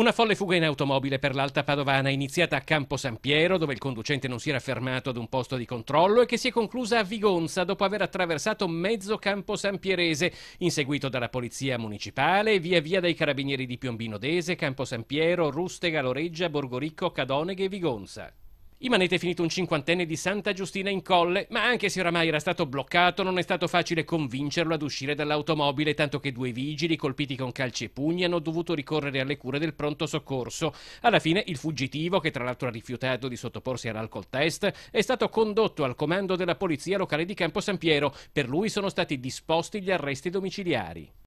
Una folle fuga in automobile per l'Alta Padovana, iniziata a Campo San Piero, dove il conducente non si era fermato ad un posto di controllo, e che si è conclusa a Vigonza dopo aver attraversato mezzo Campo San Pierese, inseguito dalla Polizia Municipale e via via dai Carabinieri di Piombino Dese, Campo San Piero, Ruste, Galoreggia, Borgoricco, Cadoneghe e Vigonza. Imanete è finito un cinquantenne di Santa Giustina in Colle, ma anche se oramai era stato bloccato, non è stato facile convincerlo ad uscire dall'automobile, tanto che due vigili, colpiti con calci e pugni, hanno dovuto ricorrere alle cure del pronto soccorso. Alla fine il fuggitivo, che tra l'altro ha rifiutato di sottoporsi all'alcol test, è stato condotto al comando della polizia locale di Campo San Piero. Per lui sono stati disposti gli arresti domiciliari.